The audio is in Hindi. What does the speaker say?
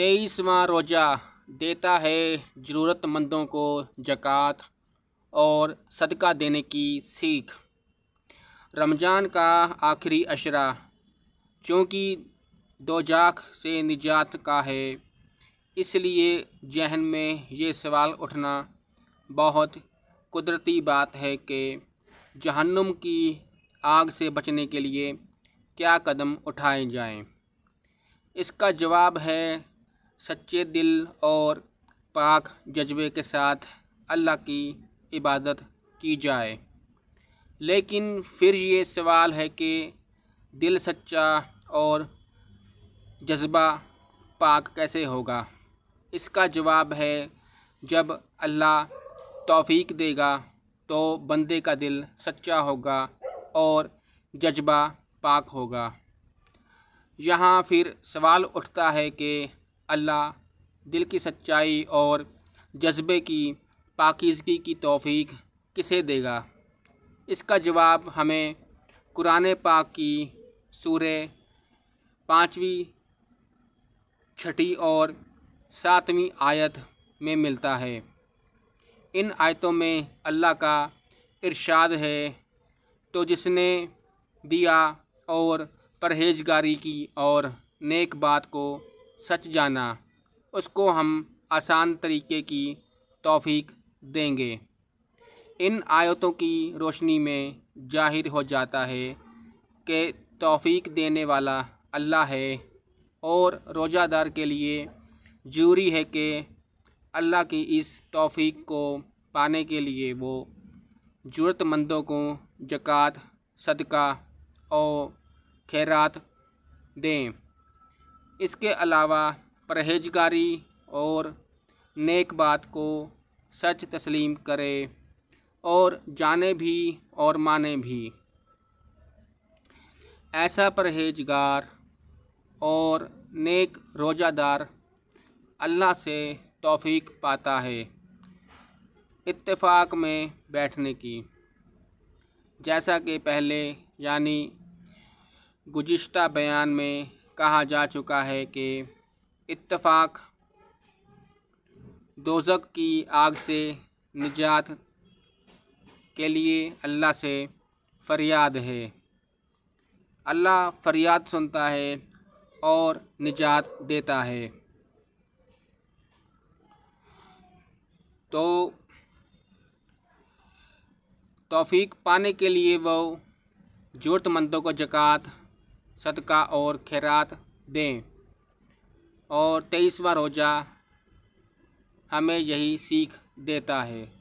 तेईसवा रोज़ा देता है ज़रूरतमंदों को जक़ात और सदका देने की सीख रमज़ान का आखिरी अशरा चूँकि दो जाख से निजात का है इसलिए जहन में ये सवाल उठना बहुत कुदरती बात है कि जहन्नुम की आग से बचने के लिए क्या कदम उठाए जाएं? इसका जवाब है सच्चे दिल और पाक जज्बे के साथ अल्लाह की इबादत की जाए लेकिन फिर ये सवाल है कि दिल सच्चा और जज्बा पाक कैसे होगा इसका जवाब है जब अल्लाह तौफीक देगा तो बंदे का दिल सच्चा होगा और जज्बा पाक होगा यहाँ फिर सवाल उठता है कि अल्लाह दिल की सच्चाई और जज्बे की पाकिजगी की तोफ़ी किसे देगा इसका जवाब हमें कुरान पाक की सूर पाँचवीं छठी और सातवीं आयत में मिलता है इन आयतों में अल्लाह का इरशाद है तो जिसने दिया और परहेजगारी की और नेक बात को सच जाना उसको हम आसान तरीके की तौफीक देंगे इन आयतों की रोशनी में जाहिर हो जाता है कि तौफीक देने वाला अल्लाह है और रोज़ादार के लिए जरूरी है कि अल्लाह की इस तौफीक को पाने के लिए वो ज़रूरतमंदों को जक़ात सदका और खैरात दें इसके अलावा परहेजगारी और नेक बात को सच तस्लीम करे और जाने भी और माने भी ऐसा परहेजगार और नेक रोज़ादार अल्लाह से तौफीक पाता है इत्तेफाक में बैठने की जैसा कि पहले यानी गुज्त बयान में कहा जा चुका है कि इत्तफाक दोजक की आग से निजात के लिए अल्लाह से फरियाद है अल्लाह फरियाद सुनता है और निजात देता है तो तौफीक पाने के लिए वो ज़रूरतमंदों को जक़ात सदका और खैरात दें और तेईसवा रोज़ा हमें यही सीख देता है